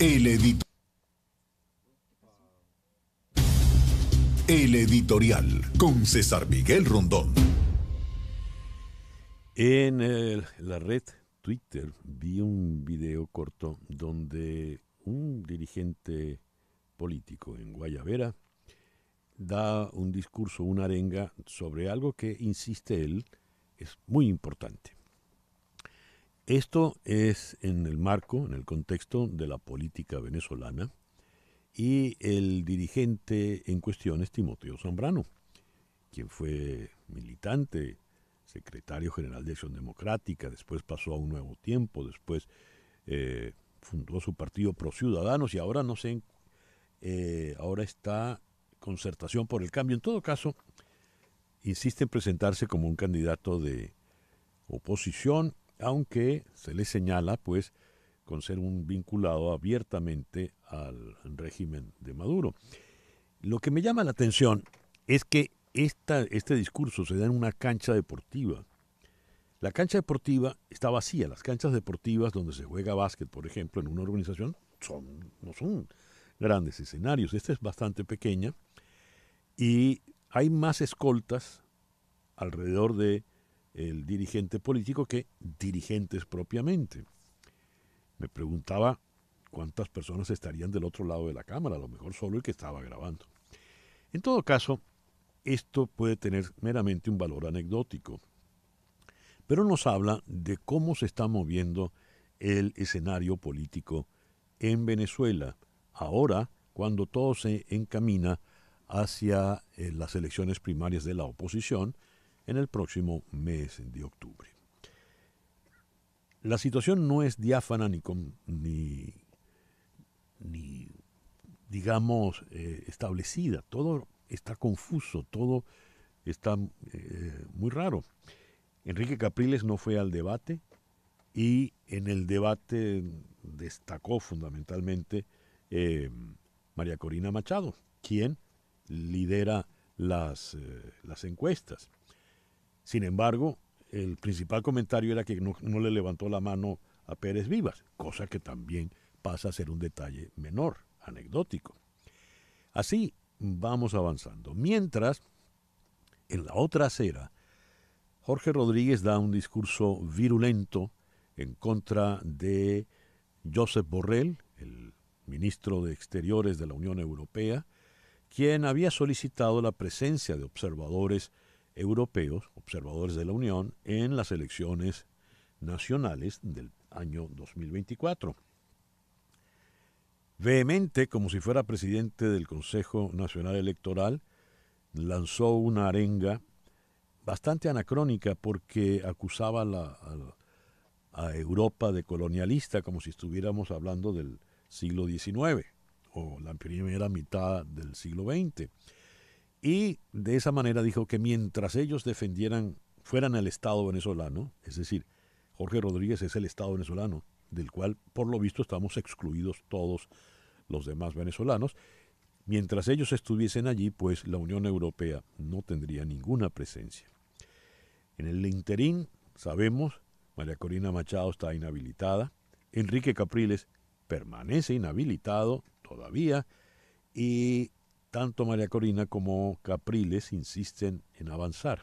El editorial con César Miguel Rondón. En la red Twitter vi un video corto donde un dirigente político en Guayavera da un discurso, una arenga sobre algo que, insiste él, es muy importante. Esto es en el marco, en el contexto de la política venezolana y el dirigente en cuestión es Timoteo Zambrano, quien fue militante, secretario general de Acción Democrática, después pasó a un nuevo tiempo, después eh, fundó su partido Pro Ciudadanos y ahora no sé, eh, ahora está Concertación por el Cambio. En todo caso, insiste en presentarse como un candidato de oposición aunque se le señala, pues, con ser un vinculado abiertamente al régimen de Maduro. Lo que me llama la atención es que este discurso se da en una cancha deportiva. La cancha deportiva está vacía. Las canchas deportivas donde se juega básquet, por ejemplo, en una organización, son, no son grandes escenarios. Esta es bastante pequeña y hay más escoltas alrededor de el dirigente político que dirigentes propiamente. Me preguntaba cuántas personas estarían del otro lado de la cámara, a lo mejor solo el que estaba grabando. En todo caso, esto puede tener meramente un valor anecdótico, pero nos habla de cómo se está moviendo el escenario político en Venezuela, ahora cuando todo se encamina hacia eh, las elecciones primarias de la oposición en el próximo mes de octubre. La situación no es diáfana ni, con, ni, digamos, eh, establecida. Todo está confuso, todo está eh, muy raro. Enrique Capriles no fue al debate y en el debate destacó fundamentalmente eh, María Corina Machado, quien lidera las, las encuestas. Sin embargo, el principal comentario era que no, le levantó la mano a Pérez Vivas, cosa que también pasa a ser un detalle menor, anecdótico. Así vamos avanzando. Mientras, en la otra acera, Jorge Rodríguez da un discurso virulento en contra de Joseph Borrell, el ministro de Exteriores de la Unión Europea, quien había solicitado la presencia de observadores europeos, observadores de la Unión, en las elecciones nacionales del año 2024. Vehemente, como si fuera presidente del Consejo Nacional Electoral, lanzó una arenga bastante anacrónica porque acusaba la, a, a, Europa de colonialista, como si estuviéramos hablando del siglo XIX o la primera mitad del siglo XX. Y de esa manera dijo que mientras ellos defendieran, fueran el Estado venezolano, es decir, Jorge Rodríguez es el Estado venezolano, del cual por lo visto estamos excluidos todos los demás venezolanos, mientras ellos estuviesen allí, pues la Unión Europea no tendría ninguna presencia. En el interín, sabemos, María Corina Machado está inhabilitada, Enrique Capriles permanece inhabilitado todavía, y tanto María Corina como Capriles insisten en avanzar.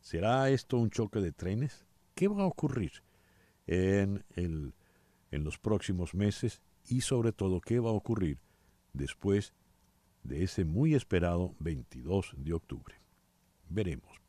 ¿Será esto un choque de trenes? ¿Qué va a ocurrir en, los próximos meses y sobre todo qué va a ocurrir después de ese muy esperado 22 de octubre? Veremos.